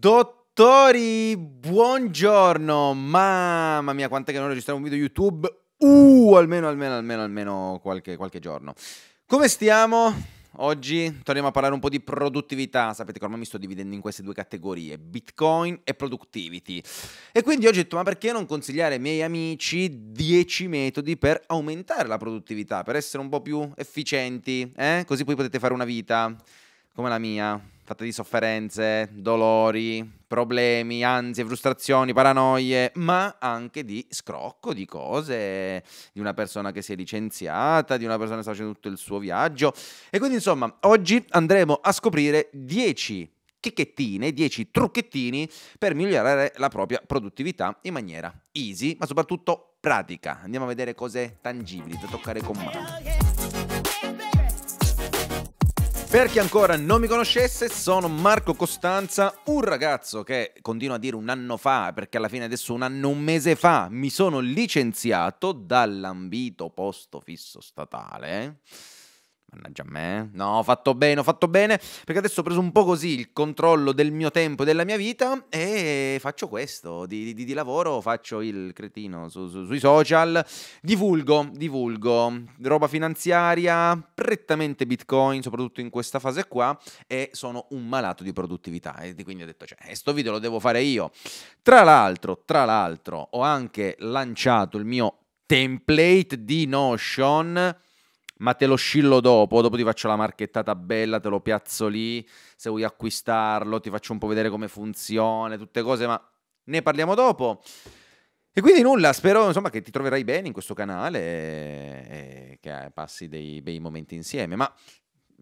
Dottori, buongiorno! Mamma mia, quant'è che non registriamo un video YouTube? Uh, almeno, almeno, almeno, almeno qualche, qualche giorno. Come stiamo? Oggi torniamo a parlare un po' di produttività, sapete che ormai mi sto dividendo in queste due categorie, Bitcoin e Productivity. E quindi oggi ho detto, ma perché non consigliare ai miei amici 10 metodi per aumentare la produttività, per essere un po' più efficienti, eh? così poi potete fare una vita come la mia fatta di sofferenze, dolori, problemi, ansie, frustrazioni, paranoie, ma anche di scrocco di cose, di una persona che si è licenziata, di una persona che sta facendo tutto il suo viaggio. E quindi insomma, oggi andremo a scoprire 10 chicchettine, 10 trucchettini per migliorare la propria produttività in maniera easy, ma soprattutto pratica. Andiamo a vedere cose tangibili da toccare con mano. Per chi ancora non mi conoscesse, sono Marco Costanza, un ragazzo che continua a dire un anno fa, perché alla fine adesso un anno, un mese fa, mi sono licenziato dall'ambito posto fisso statale Mannaggia a me. No, ho fatto bene, ho fatto bene, perché adesso ho preso un po' così il controllo del mio tempo e della mia vita e faccio questo, di, di, di lavoro faccio il cretino su, su, sui social, divulgo, divulgo, roba finanziaria, prettamente bitcoin, soprattutto in questa fase qua, e sono un malato di produttività e quindi ho detto, cioè, sto video lo devo fare io. Tra l'altro, tra l'altro, ho anche lanciato il mio template di Notion ma te lo scillo dopo, dopo ti faccio la marchettata bella, te lo piazzo lì, se vuoi acquistarlo, ti faccio un po' vedere come funziona, tutte cose, ma ne parliamo dopo. E quindi nulla, spero insomma, che ti troverai bene in questo canale e che passi dei bei momenti insieme. Ma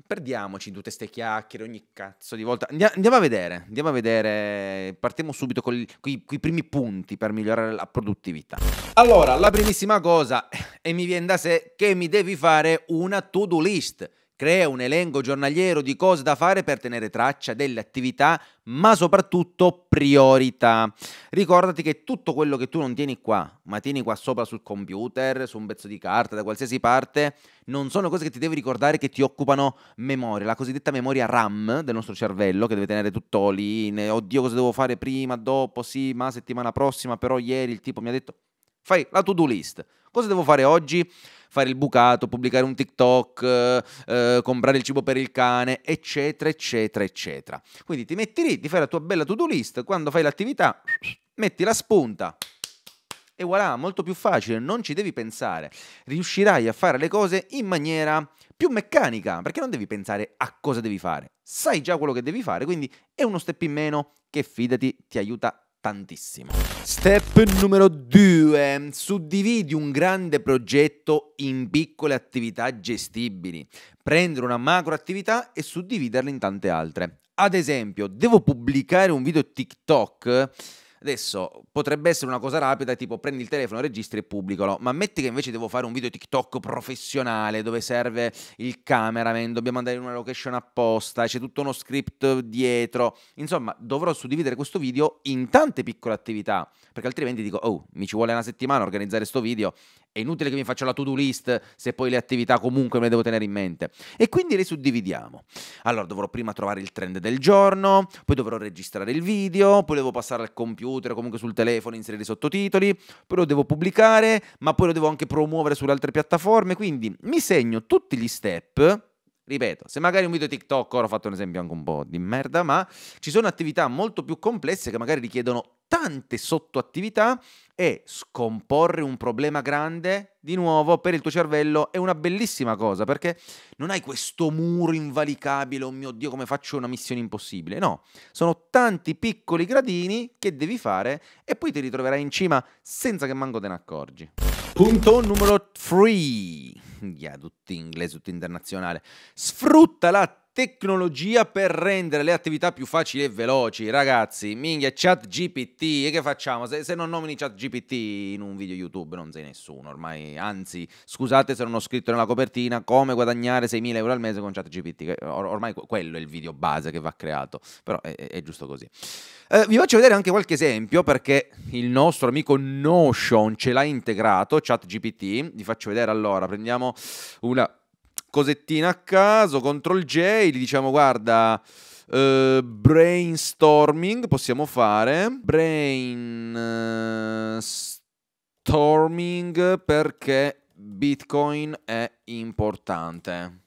perdiamoci in tutte queste chiacchiere ogni cazzo di volta. Andiamo a vedere, andiamo a vedere, partiamo subito con i primi punti per migliorare la produttività. Allora, la primissima cosa, e mi viene da sé, che mi devi fare una to-do list. Crea un elenco giornaliero di cose da fare per tenere traccia delle attività, ma soprattutto priorità. Ricordati che tutto quello che tu non tieni qua, ma tieni qua sopra sul computer, su un pezzo di carta, da qualsiasi parte, non sono cose che ti devi ricordare che ti occupano memoria, la cosiddetta memoria RAM del nostro cervello che deve tenere tutto lì, oddio cosa devo fare prima, dopo, sì, ma settimana prossima, però ieri il tipo mi ha detto fai la to-do list. Cosa devo fare oggi? Fare il bucato, pubblicare un TikTok, eh, eh, comprare il cibo per il cane, eccetera, eccetera, eccetera. Quindi ti metti lì, ti fai la tua bella to-do list, quando fai l'attività metti la spunta, e voilà, molto più facile, non ci devi pensare. Riuscirai a fare le cose in maniera più meccanica, perché non devi pensare a cosa devi fare. Sai già quello che devi fare, quindi è uno step in meno che fidati ti aiuta importantissimo. Step numero 2. Suddividi un grande progetto in piccole attività gestibili. Prendere una macro attività e suddividerla in tante altre. Ad esempio, devo pubblicare un video TikTok? Adesso potrebbe essere una cosa rapida, tipo prendi il telefono, registri e pubblicalo, ma metti che invece devo fare un video TikTok professionale dove serve il cameraman, dobbiamo andare in una location apposta, c'è tutto uno script dietro. Insomma, dovrò suddividere questo video in tante piccole attività, perché altrimenti dico, oh, mi ci vuole una settimana a organizzare questo video è inutile che mi faccia la to-do list se poi le attività comunque me le devo tenere in mente. E quindi le suddividiamo. Allora dovrò prima trovare il trend del giorno, poi dovrò registrare il video, poi devo passare al computer, comunque sul telefono, inserire i sottotitoli, poi lo devo pubblicare, ma poi lo devo anche promuovere sulle altre piattaforme. Quindi mi segno tutti gli step Ripeto, se magari un video TikTok, ora ho fatto un esempio anche un po' di merda, ma ci sono attività molto più complesse che magari richiedono tante sottoattività e scomporre un problema grande, di nuovo, per il tuo cervello è una bellissima cosa, perché non hai questo muro invalicabile, oh mio Dio, come faccio una missione impossibile. No, sono tanti piccoli gradini che devi fare e poi ti ritroverai in cima senza che manco te ne accorgi. Punto numero 3. Yeah, tutto in inglese, tutto internazionale. Sfrutta la tecnologia per rendere le attività più facili e veloci. Ragazzi, minchia, chat GPT, che facciamo? Se, se, non nomini chat GPT in un video YouTube non sei nessuno ormai. Anzi, scusate se non ho scritto nella copertina come guadagnare 6.000 euro al mese con chat GPT. Or- ormai quello è il video base che va creato, però è, è giusto così. Eh, vi faccio vedere anche qualche esempio perché il nostro amico Notion ce l'ha integrato, chat GPT. Vi faccio vedere allora, prendiamo una cosettina a caso, CTRL J, gli diciamo guarda... Uh, brainstorming possiamo fare brainstorming eh, perché bitcoin è importante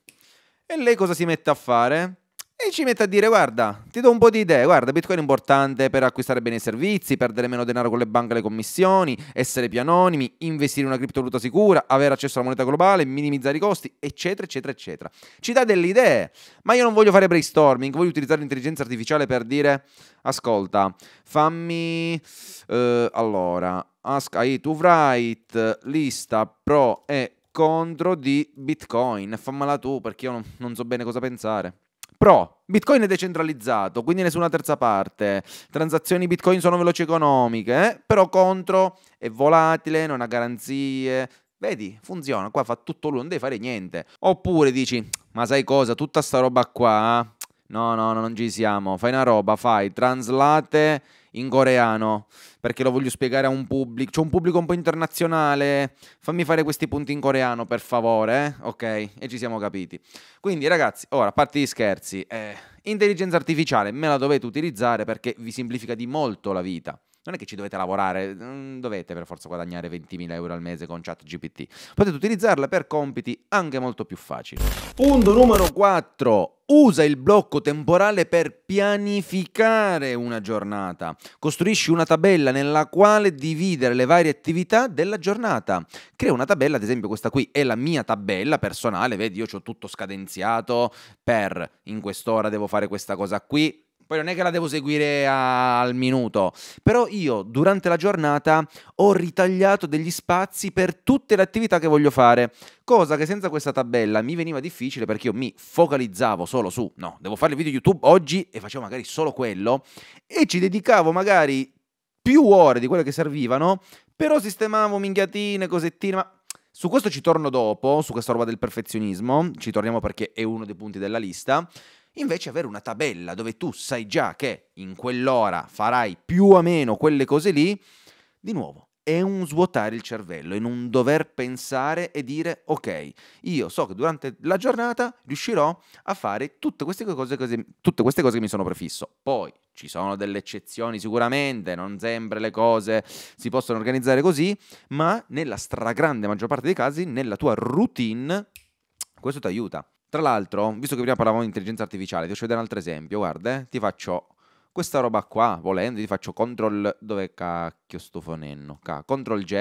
e lei cosa si mette a fare e ci mette a dire, guarda, ti do un po' di idee, guarda, Bitcoin è importante per acquistare bene i servizi, perdere meno denaro con le banche e le commissioni, essere più anonimi, investire in una criptovaluta sicura, avere accesso alla moneta globale, minimizzare i costi, eccetera, eccetera, eccetera. Ci dà delle idee, ma io non voglio fare brainstorming, voglio utilizzare l'intelligenza artificiale per dire, ascolta, fammi... Eh, allora, ask AI to write, lista pro e contro di Bitcoin, fammela tu perché io non, non so bene cosa pensare. Pro. Bitcoin è decentralizzato, quindi nessuna terza parte. Transazioni Bitcoin sono veloci economiche, eh? però contro è volatile, non ha garanzie. Vedi, funziona, qua fa tutto lui, non devi fare niente. Oppure dici, ma sai cosa, tutta sta roba qua... Eh? No, no, no, non ci siamo. Fai una roba, fai translate in coreano, perché lo voglio spiegare a un pubblico, c'è un pubblico un po' internazionale, fammi fare questi punti in coreano per favore, eh? ok? E ci siamo capiti. Quindi ragazzi, ora, a parte gli scherzi, eh, intelligenza artificiale me la dovete utilizzare perché vi semplifica di molto la vita non è che ci dovete lavorare, non dovete per forza guadagnare 20.000 euro al mese con ChatGPT. Potete utilizzarla per compiti anche molto più facili. Punto numero 4. Usa il blocco temporale per pianificare una giornata. Costruisci una tabella nella quale dividere le varie attività della giornata. Crea una tabella, ad esempio questa qui è la mia tabella personale, vedi io ho tutto scadenziato per in quest'ora devo fare questa cosa qui, poi non è che la devo seguire a... al minuto, però io durante la giornata ho ritagliato degli spazi per tutte le attività che voglio fare, cosa che senza questa tabella mi veniva difficile perché io mi focalizzavo solo su, no, devo fare il video YouTube oggi e facevo magari solo quello e ci dedicavo magari più ore di quelle che servivano, però sistemavo minchiatine, cosettine, ma su questo ci torno dopo, su questa roba del perfezionismo, ci torniamo perché è uno dei punti della lista, Invece avere una tabella dove tu sai già che in quell'ora farai più o meno quelle cose lì, di nuovo, è un svuotare il cervello, è un dover pensare e dire ok, io so che durante la giornata riuscirò a fare tutte queste cose, cose, tutte queste cose che mi sono prefisso. Poi ci sono delle eccezioni sicuramente, non sempre le cose si possono organizzare così, ma nella stragrande maggior parte dei casi, nella tua routine, questo ti aiuta. Tra l'altro, visto che prima parlavamo di intelligenza artificiale, ti faccio vedere un altro esempio, guarda, eh? ti faccio questa roba qua, volendo, ti faccio CTRL, dove cacchio sto fonenno, CTRL J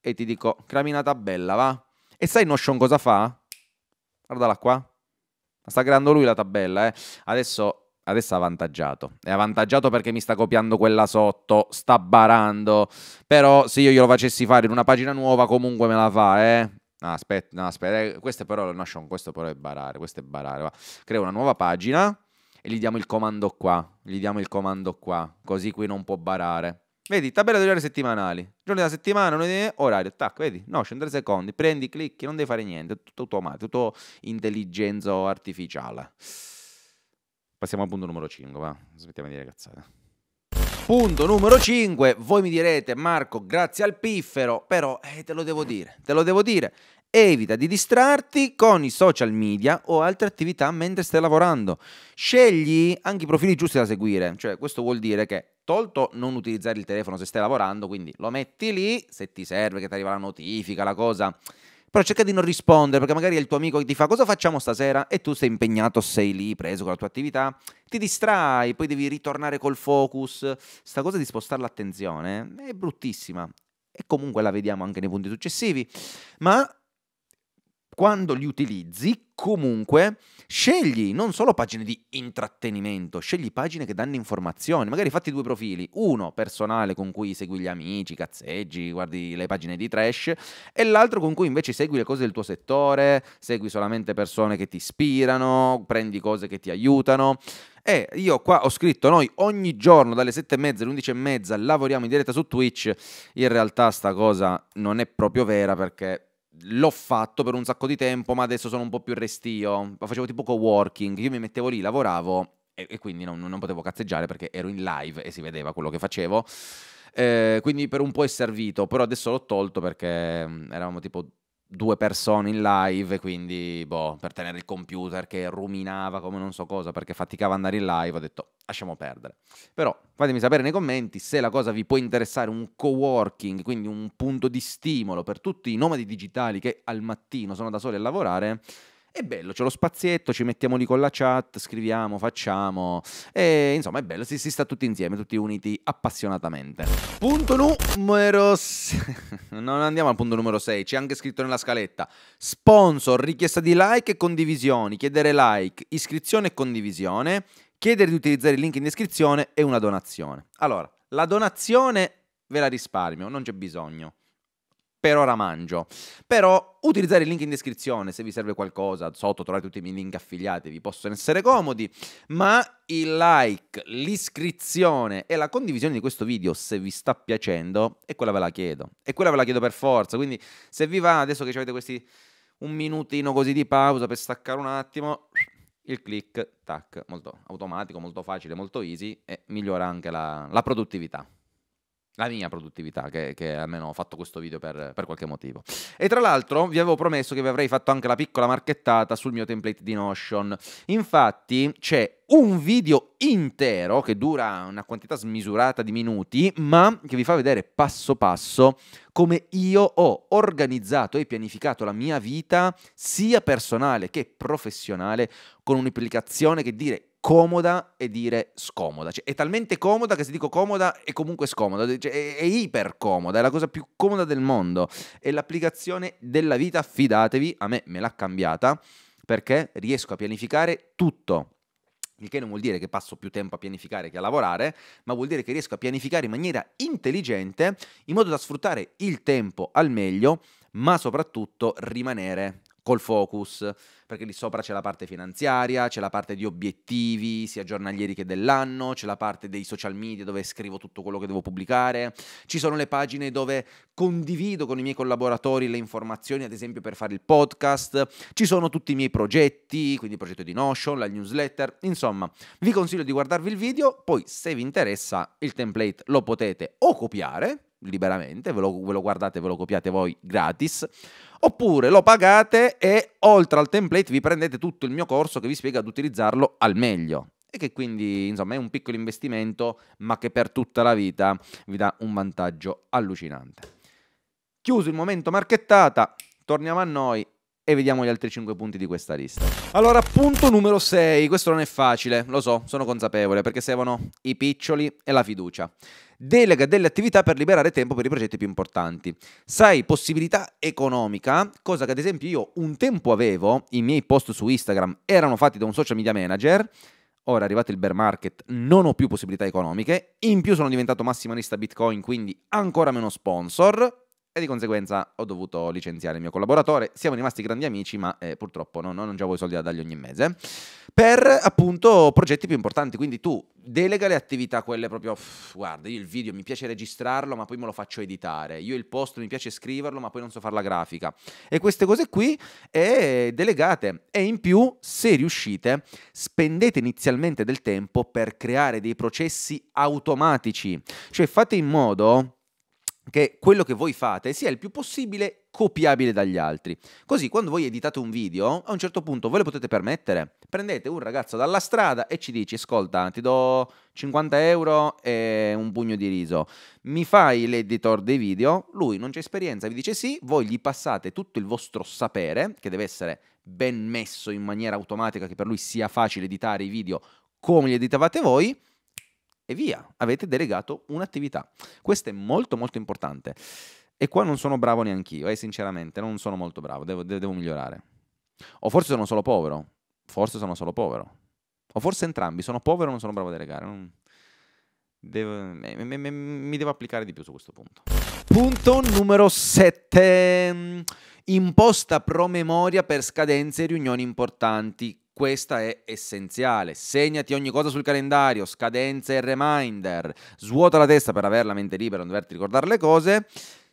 e ti dico, creami una tabella, va? E sai Notion cosa fa? Guardala qua. Sta creando lui la tabella, eh. Adesso, adesso è avvantaggiato. È avvantaggiato perché mi sta copiando quella sotto, sta barando. Però se io glielo facessi fare in una pagina nuova comunque me la fa, eh. No, aspetta, eh, no, aspetta. Questo però lo lasciamo, questo però è barare, questo è barare. Va. Creo una nuova pagina e gli diamo il comando qua. Gli diamo il comando qua, così qui non può barare. Vedi, tabella dei giorni settimanali. Giorni della settimana, non lunedì, orario, tac, vedi? No, 103 secondi, prendi, clicchi, non devi fare niente, tutto automatico, tutto intelligenza artificiale. Passiamo al punto numero 5, va. Smettiamo di dire cazzate. Punto numero 5, voi mi direte Marco, grazie al piffero, però eh, te lo devo dire, te lo devo dire, evita di distrarti con i social media o altre attività mentre stai lavorando. Scegli anche i profili giusti da seguire, cioè questo vuol dire che tolto non utilizzare il telefono se stai lavorando, quindi lo metti lì, se ti serve che ti arriva la notifica, la cosa però cerca di non rispondere perché magari è il tuo amico che ti fa cosa facciamo stasera e tu sei impegnato, sei lì, preso con la tua attività, ti distrai, poi devi ritornare col focus. Sta cosa di spostare l'attenzione è bruttissima e comunque la vediamo anche nei punti successivi. Ma quando li utilizzi, comunque scegli non solo pagine di intrattenimento, scegli pagine che danno informazioni. Magari fatti due profili: uno personale con cui segui gli amici, cazzeggi, guardi le pagine di trash, e l'altro con cui invece segui le cose del tuo settore, segui solamente persone che ti ispirano, prendi cose che ti aiutano. E io qua ho scritto, noi ogni giorno dalle e mezza alle e mezza lavoriamo in diretta su Twitch, in realtà sta cosa non è proprio vera perché l'ho fatto per un sacco di tempo, ma adesso sono un po' più restio. Facevo tipo co-working, io mi mettevo lì, lavoravo e, e quindi non, non, potevo cazzeggiare perché ero in live e si vedeva quello che facevo. Eh, quindi per un po' è servito, però adesso l'ho tolto perché mm, eravamo tipo due persone in live, quindi boh, per tenere il computer che ruminava come non so cosa perché faticava andare in live, ho detto lasciamo perdere. Però fatemi sapere nei commenti se la cosa vi può interessare, un coworking, quindi un punto di stimolo per tutti i nomadi digitali che al mattino sono da soli a lavorare, è bello, c'è lo spazietto, ci mettiamo lì con la chat, scriviamo, facciamo. E insomma è bello, si, si sta tutti insieme, tutti uniti appassionatamente. Punto numero 6. non andiamo al punto numero 6, c'è anche scritto nella scaletta. Sponsor, richiesta di like e condivisioni, chiedere like, iscrizione e condivisione, chiedere di utilizzare il link in descrizione e una donazione. Allora, la donazione ve la risparmio, non c'è bisogno per ora mangio. Però utilizzare il link in descrizione se vi serve qualcosa, sotto trovate tutti i miei link affiliati, vi possono essere comodi, ma il like, l'iscrizione e la condivisione di questo video se vi sta piacendo, è quella ve la chiedo. E quella ve la chiedo per forza, quindi se vi va, adesso che avete questi un minutino così di pausa per staccare un attimo, il click, tac, molto automatico, molto facile, molto easy e migliora anche la, la produttività la mia produttività, che, che, almeno ho fatto questo video per, per, qualche motivo. E tra l'altro vi avevo promesso che vi avrei fatto anche la piccola marchettata sul mio template di Notion. Infatti c'è un video intero che dura una quantità smisurata di minuti, ma che vi fa vedere passo passo come io ho organizzato e pianificato la mia vita sia personale che professionale con un'applicazione che dire comoda e dire scomoda. Cioè, è talmente comoda che se dico comoda è comunque scomoda, cioè, è, è iper comoda, è la cosa più comoda del mondo. È l'applicazione della vita, fidatevi, a me me l'ha cambiata perché riesco a pianificare tutto. Il che non vuol dire che passo più tempo a pianificare che a lavorare, ma vuol dire che riesco a pianificare in maniera intelligente in modo da sfruttare il tempo al meglio, ma soprattutto rimanere col focus, perché lì sopra c'è la parte finanziaria, c'è la parte di obiettivi, sia giornalieri che dell'anno, c'è la parte dei social media dove scrivo tutto quello che devo pubblicare, ci sono le pagine dove condivido con i miei collaboratori le informazioni, ad esempio per fare il podcast, ci sono tutti i miei progetti, quindi il progetto di Notion, la newsletter, insomma, vi consiglio di guardarvi il video, poi se vi interessa il template lo potete o copiare liberamente, ve lo, ve lo guardate, ve lo copiate voi gratis, oppure lo pagate e oltre al template vi prendete tutto il mio corso che vi spiega ad utilizzarlo al meglio e che quindi insomma è un piccolo investimento ma che per tutta la vita vi dà un vantaggio allucinante. Chiuso il momento marchettata, torniamo a noi e vediamo gli altri 5 punti di questa lista. Allora, punto numero 6, questo non è facile, lo so, sono consapevole perché servono i piccioli e la fiducia delega delle attività per liberare tempo per i progetti più importanti. Sai, Possibilità economica, cosa che ad esempio io un tempo avevo, i miei post su Instagram erano fatti da un social media manager, ora è arrivato il bear market, non ho più possibilità economiche, in più sono diventato massimalista Bitcoin, quindi ancora meno sponsor, e di conseguenza ho dovuto licenziare il mio collaboratore. Siamo rimasti grandi amici, ma eh, purtroppo no, no, non avevo i soldi da dargli ogni mese. Per appunto progetti più importanti, quindi tu delega le attività, quelle proprio, pff, guarda, io il video mi piace registrarlo, ma poi me lo faccio editare, io il post mi piace scriverlo, ma poi non so fare la grafica. E queste cose qui eh, delegate. E in più, se riuscite, spendete inizialmente del tempo per creare dei processi automatici, cioè fate in modo che quello che voi fate sia il più possibile copiabile dagli altri. Così quando voi editate un video, a un certo punto ve lo potete permettere. Prendete un ragazzo dalla strada e ci dici, ascolta, ti do 50 euro e un pugno di riso. Mi fai l'editor dei video, lui non c'è esperienza, vi dice sì, voi gli passate tutto il vostro sapere, che deve essere ben messo in maniera automatica, che per lui sia facile editare i video come li editavate voi, e via, avete delegato un'attività. Questo è molto molto importante. E qua non sono bravo neanch'io, eh, sinceramente, non sono molto bravo, devo, devo, devo migliorare. O forse sono solo povero, forse sono solo povero. O forse entrambi, sono povero e non sono bravo a delegare. Non... Devo, me, me, mi devo applicare di più su questo punto. Punto numero 7. Imposta promemoria per scadenze e riunioni importanti. Questa è essenziale. Segnati ogni cosa sul calendario, scadenze e reminder. Svuota la testa per avere la mente libera, non doverti ricordare le cose.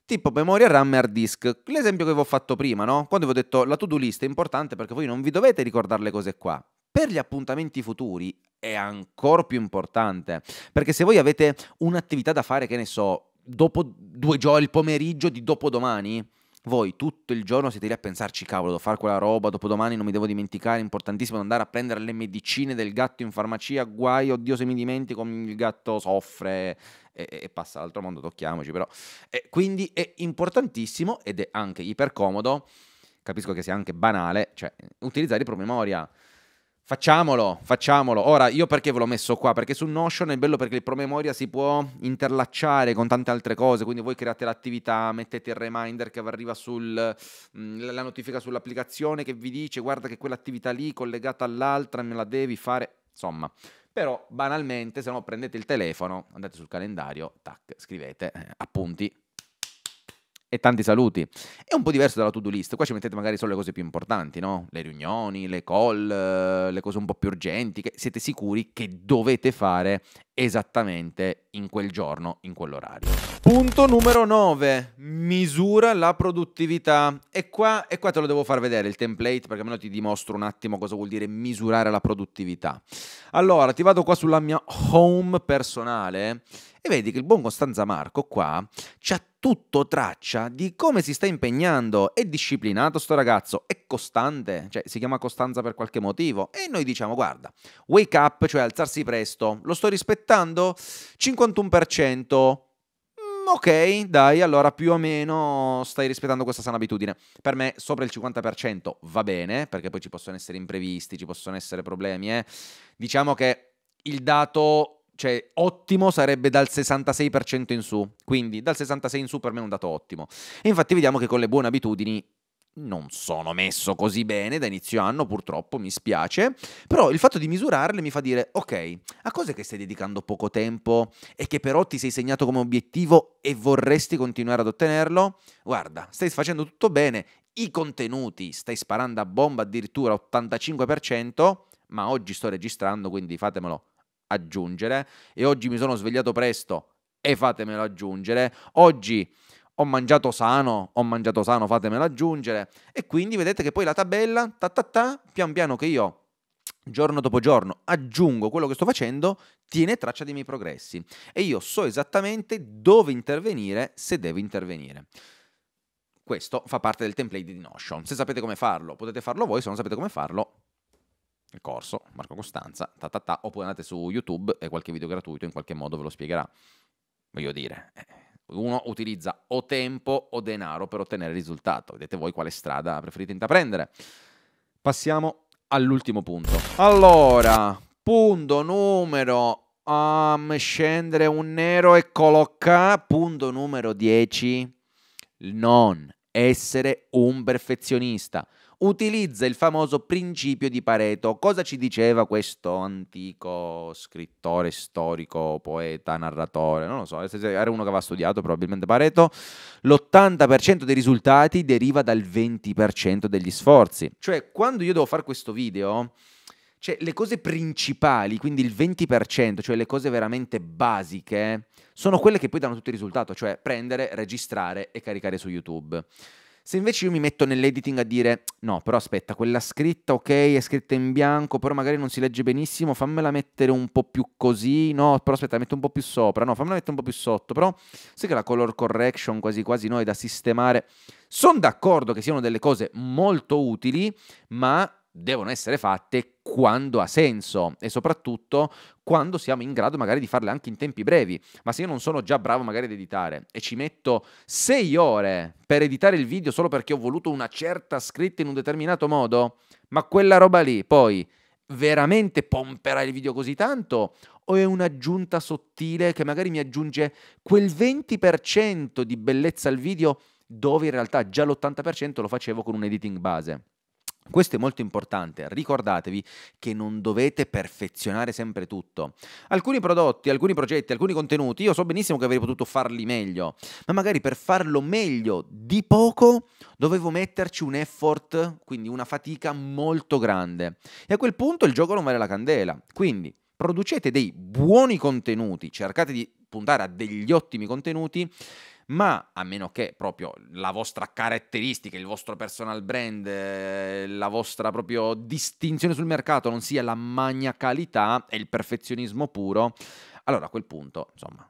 Tipo memoria RAM e hard disk. L'esempio che vi ho fatto prima, no? Quando vi ho detto la to-do list è importante perché voi non vi dovete ricordare le cose qua. Per gli appuntamenti futuri è ancora più importante, perché se voi avete un'attività da fare, che ne so, dopo due giorni, il pomeriggio di dopodomani, voi tutto il giorno siete lì a pensarci, cavolo, devo fare quella roba, dopodomani non mi devo dimenticare, è importantissimo andare a prendere le medicine del gatto in farmacia, guai, oddio se mi dimentico, mm, il gatto soffre e, e passa all'altro mondo, tocchiamoci però. E quindi è importantissimo ed è anche ipercomodo, capisco che sia anche banale, cioè utilizzare i promemoria. memoria Facciamolo, facciamolo. Ora, io perché ve l'ho messo qua? Perché su Notion è bello perché il promemoria si può interlacciare con tante altre cose, quindi voi create l'attività, mettete il reminder che vi arriva sulla mm, notifica sull'applicazione che vi dice guarda che quell'attività lì collegata all'altra me la devi fare, insomma. Però banalmente, se no prendete il telefono, andate sul calendario, tac, scrivete eh, appunti e tanti saluti. È un po' diverso dalla to-do list, qua ci mettete magari solo le cose più importanti, no? Le riunioni, le call, eh, le cose un po' più urgenti, che siete sicuri che dovete fare esattamente in quel giorno, in quell'orario. Punto numero 9, misura la produttività. E qua, e qua te lo devo far vedere il template perché almeno ti dimostro un attimo cosa vuol dire misurare la produttività. Allora, ti vado qua sulla mia home personale e vedi che il buon Costanza Marco qua c'ha tutto traccia di come si sta impegnando. È disciplinato sto ragazzo, è costante, cioè si chiama Costanza per qualche motivo. E noi diciamo, guarda, wake up, cioè alzarsi presto, lo sto rispettando aspettando? 51%. Mm, ok, dai, allora più o meno stai rispettando questa sana abitudine. Per me sopra il 50% va bene, perché poi ci possono essere imprevisti, ci possono essere problemi. Eh. Diciamo che il dato, cioè ottimo, sarebbe dal 66% in su. Quindi dal 66 in su per me è un dato ottimo. E infatti vediamo che con le buone abitudini non sono messo così bene da inizio anno, purtroppo mi spiace, però il fatto di misurarle mi fa dire, ok, a cose che stai dedicando poco tempo e che però ti sei segnato come obiettivo e vorresti continuare ad ottenerlo? Guarda, stai facendo tutto bene, i contenuti stai sparando a bomba addirittura 85%, ma oggi sto registrando, quindi fatemelo aggiungere, e oggi mi sono svegliato presto e fatemelo aggiungere, oggi ho mangiato sano, ho mangiato sano, fatemelo aggiungere. E quindi vedete che poi la tabella, ta ta ta, pian piano che io giorno dopo giorno aggiungo quello che sto facendo, tiene traccia dei miei progressi e io so esattamente dove intervenire se devo intervenire. Questo fa parte del template di Notion. Se sapete come farlo, potete farlo voi, se non sapete come farlo, il corso Marco Costanza, ta ta ta, oppure andate su YouTube e qualche video gratuito in qualche modo ve lo spiegherà. Voglio dire, eh uno utilizza o tempo o denaro per ottenere il risultato. Vedete voi quale strada preferite intraprendere. Passiamo all'ultimo punto. Allora, punto numero... Um, scendere un nero e colocca. Punto numero 10. Non essere un perfezionista utilizza il famoso principio di Pareto. Cosa ci diceva questo antico scrittore, storico, poeta, narratore? Non lo so, era uno che aveva studiato probabilmente Pareto. L'80% dei risultati deriva dal 20% degli sforzi. Cioè, quando io devo fare questo video... Cioè, le cose principali, quindi il 20%, cioè le cose veramente basiche, sono quelle che poi danno tutto il risultato, cioè prendere, registrare e caricare su YouTube. Se invece io mi metto nell'editing a dire no, però aspetta, quella scritta ok è scritta in bianco, però magari non si legge benissimo, fammela mettere un po' più così, no, però aspetta, la metto un po' più sopra, no, fammela mettere un po' più sotto, però sai che la color correction quasi quasi no, è da sistemare. Sono d'accordo che siano delle cose molto utili, ma devono essere fatte quando ha senso e soprattutto quando siamo in grado magari di farle anche in tempi brevi. Ma se io non sono già bravo magari ad editare e ci metto sei ore per editare il video solo perché ho voluto una certa scritta in un determinato modo, ma quella roba lì poi veramente pomperà il video così tanto o è un'aggiunta sottile che magari mi aggiunge quel 20% di bellezza al video dove in realtà già l'80% lo facevo con un editing base? Questo è molto importante, ricordatevi che non dovete perfezionare sempre tutto. Alcuni prodotti, alcuni progetti, alcuni contenuti, io so benissimo che avrei potuto farli meglio, ma magari per farlo meglio di poco dovevo metterci un effort, quindi una fatica molto grande. E a quel punto il gioco non vale la candela. Quindi producete dei buoni contenuti, cercate di puntare a degli ottimi contenuti ma a meno che proprio la vostra caratteristica, il vostro personal brand, eh, la vostra proprio distinzione sul mercato non sia la maniacalità e il perfezionismo puro, allora a quel punto, insomma,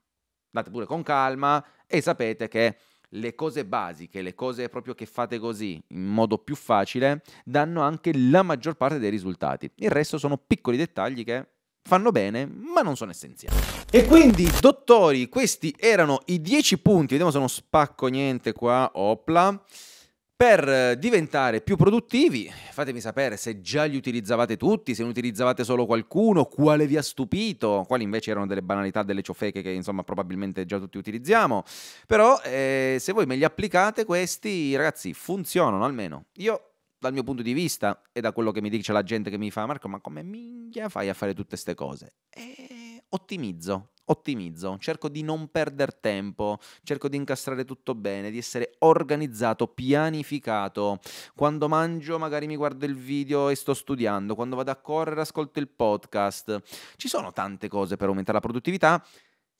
date pure con calma e sapete che le cose basiche, le cose proprio che fate così in modo più facile, danno anche la maggior parte dei risultati. Il resto sono piccoli dettagli che fanno bene, ma non sono essenziali. E quindi, dottori, questi erano i 10 punti, vediamo se non spacco niente qua, opla. Per diventare più produttivi, fatemi sapere se già li utilizzavate tutti, se ne utilizzavate solo qualcuno, quale vi ha stupito, quali invece erano delle banalità, delle ciofeche che insomma probabilmente già tutti utilizziamo. Però eh, se voi me li applicate questi, ragazzi, funzionano almeno. Io dal mio punto di vista e da quello che mi dice la gente che mi fa Marco, ma come minchia fai a fare tutte queste cose? E ottimizzo, ottimizzo, cerco di non perdere tempo, cerco di incastrare tutto bene, di essere organizzato, pianificato. Quando mangio magari mi guardo il video e sto studiando, quando vado a correre ascolto il podcast. Ci sono tante cose per aumentare la produttività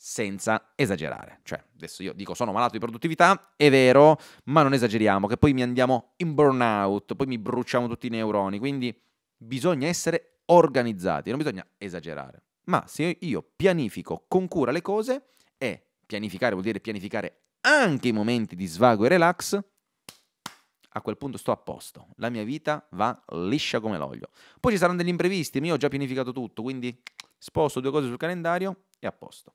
senza esagerare. Cioè, adesso io dico sono malato di produttività, è vero, ma non esageriamo, che poi mi andiamo in burnout, poi mi bruciamo tutti i neuroni, quindi bisogna essere organizzati, non bisogna esagerare. Ma se io pianifico con cura le cose, e pianificare vuol dire pianificare anche i momenti di svago e relax, a quel punto sto a posto, la mia vita va liscia come l'olio. Poi ci saranno degli imprevisti, io ho già pianificato tutto, quindi sposto due cose sul calendario, è a posto.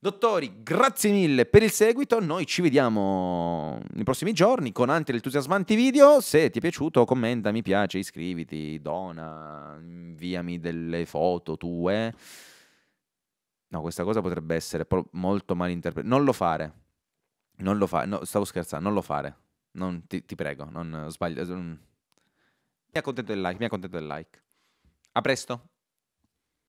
Dottori, grazie mille per il seguito. Noi ci vediamo nei prossimi giorni con altri entusiasmanti video. Se ti è piaciuto, commenta, mi piace, iscriviti, dona, inviami delle foto tue. No, questa cosa potrebbe essere molto mal interpretata. Non lo fare. Non lo fare. No, stavo scherzando, non lo fare. Non, ti, ti, prego, non sbaglio. Mm. Mi accontento del like, mi accontento del like. A presto.